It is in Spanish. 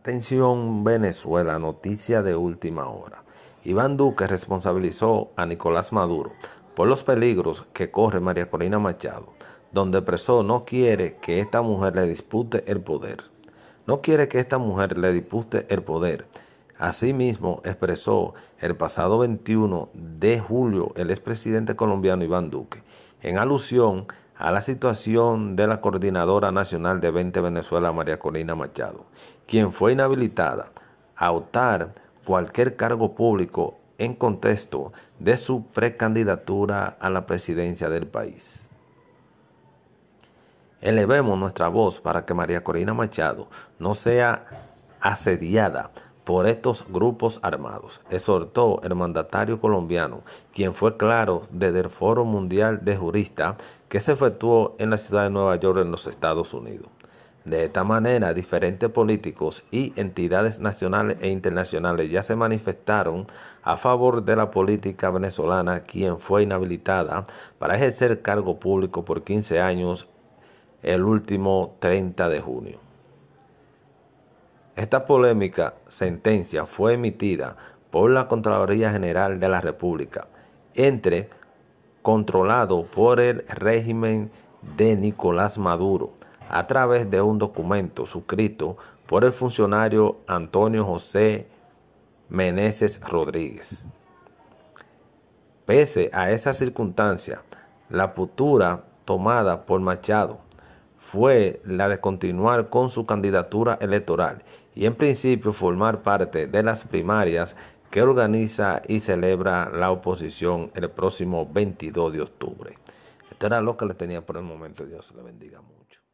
Atención Venezuela, noticia de última hora. Iván Duque responsabilizó a Nicolás Maduro por los peligros que corre María Corina Machado, donde expresó no quiere que esta mujer le dispute el poder. No quiere que esta mujer le dispute el poder. Asimismo, expresó el pasado 21 de julio el expresidente colombiano Iván Duque, en alusión a la situación de la Coordinadora Nacional de 20 Venezuela, María Corina Machado, quien fue inhabilitada a optar cualquier cargo público en contexto de su precandidatura a la presidencia del país. Elevemos nuestra voz para que María Corina Machado no sea asediada por estos grupos armados, exhortó el mandatario colombiano, quien fue claro desde el Foro Mundial de Juristas que se efectuó en la ciudad de Nueva York en los Estados Unidos. De esta manera, diferentes políticos y entidades nacionales e internacionales ya se manifestaron a favor de la política venezolana, quien fue inhabilitada para ejercer cargo público por 15 años el último 30 de junio. Esta polémica sentencia fue emitida por la Contraloría General de la República, entre controlado por el régimen de Nicolás Maduro, a través de un documento suscrito por el funcionario Antonio José Meneses Rodríguez. Pese a esa circunstancia, la postura tomada por Machado fue la de continuar con su candidatura electoral y en principio formar parte de las primarias que organiza y celebra la oposición el próximo 22 de octubre. Esto era lo que le tenía por el momento. Dios le bendiga mucho.